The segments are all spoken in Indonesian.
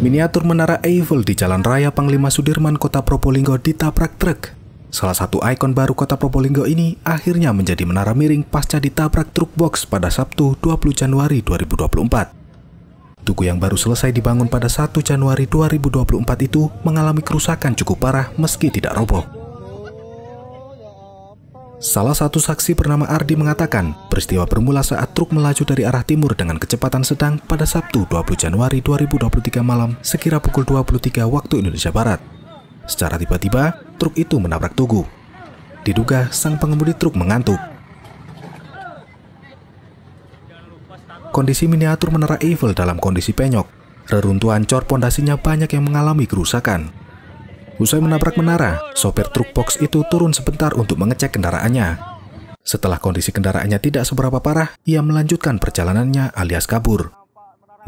Miniatur menara Eiffel di Jalan Raya Panglima Sudirman Kota Probolinggo ditabrak truk. Salah satu ikon baru Kota Probolinggo ini akhirnya menjadi menara miring pasca ditabrak truk box pada Sabtu 20 Januari 2024. Tugu yang baru selesai dibangun pada 1 Januari 2024 itu mengalami kerusakan cukup parah meski tidak roboh. Salah satu saksi bernama Ardi mengatakan, peristiwa bermula saat truk melaju dari arah timur dengan kecepatan sedang pada Sabtu 20 Januari 2023 malam sekira pukul 23 waktu Indonesia Barat. Secara tiba-tiba, truk itu menabrak tugu. Diduga sang pengemudi truk mengantuk. Kondisi miniatur menara Eiffel dalam kondisi penyok. Reruntuhan cor pondasinya banyak yang mengalami kerusakan, Usai menabrak menara, sopir truk box itu turun sebentar untuk mengecek kendaraannya. Setelah kondisi kendaraannya tidak seberapa parah, ia melanjutkan perjalanannya alias kabur.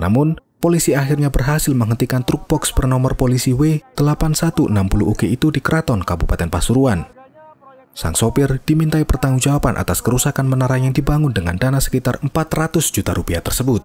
Namun, polisi akhirnya berhasil menghentikan truk box bernomor polisi W8160UG itu di Keraton Kabupaten Pasuruan. Sang sopir dimintai pertanggungjawaban atas kerusakan menara yang dibangun dengan dana sekitar 400 juta rupiah tersebut.